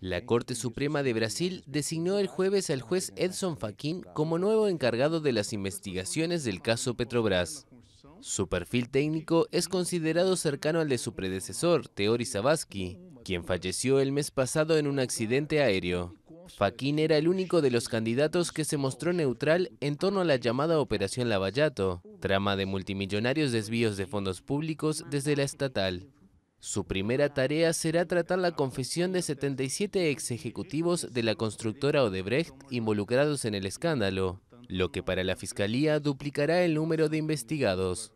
La em Corte Suprema de Brasil designó el jueves al juez Edson Fachin como nuevo encargado de las investigaciones del caso Petrobras. Su perfil técnico es considerado cercano al de su predecesor, Teori Zavascki, quien falleció el mes pasado en un accidente aéreo. Fachin era el único de los candidatos que se mostró neutral en torno a la llamada Operación Lavallato, trama de multimillonarios desvíos de fondos públicos desde la estatal. Su primera tarea será tratar la confesión de 77 ex ejecutivos de la constructora Odebrecht involucrados en el escándalo, lo que para la Fiscalía duplicará el número de investigados.